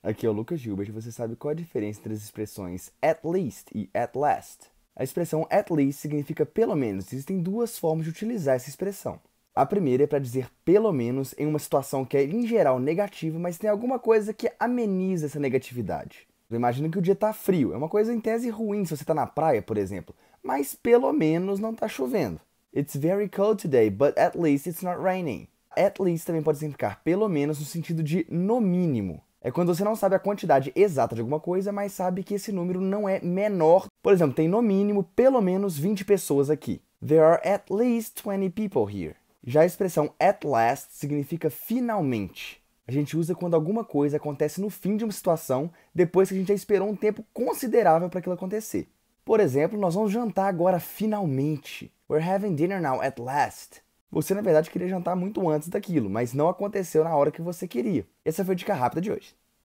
Aqui é o Lucas Gilbert e você sabe qual é a diferença entre as expressões at least e at last. A expressão at least significa pelo menos. Existem duas formas de utilizar essa expressão. A primeira é para dizer pelo menos em uma situação que é em geral negativa, mas tem alguma coisa que ameniza essa negatividade. Imagina imagino que o dia está frio, é uma coisa em tese ruim se você está na praia, por exemplo, mas pelo menos não está chovendo. It's very cold today, but at least it's not raining. At least também pode significar pelo menos no sentido de no mínimo. É quando você não sabe a quantidade exata de alguma coisa, mas sabe que esse número não é menor. Por exemplo, tem no mínimo pelo menos 20 pessoas aqui. There are at least 20 people here. Já a expressão at last significa finalmente. A gente usa quando alguma coisa acontece no fim de uma situação, depois que a gente já esperou um tempo considerável para aquilo acontecer. Por exemplo, nós vamos jantar agora finalmente. We're having dinner now at last. Você, na verdade, queria jantar muito antes daquilo, mas não aconteceu na hora que você queria. Essa foi a dica rápida de hoje.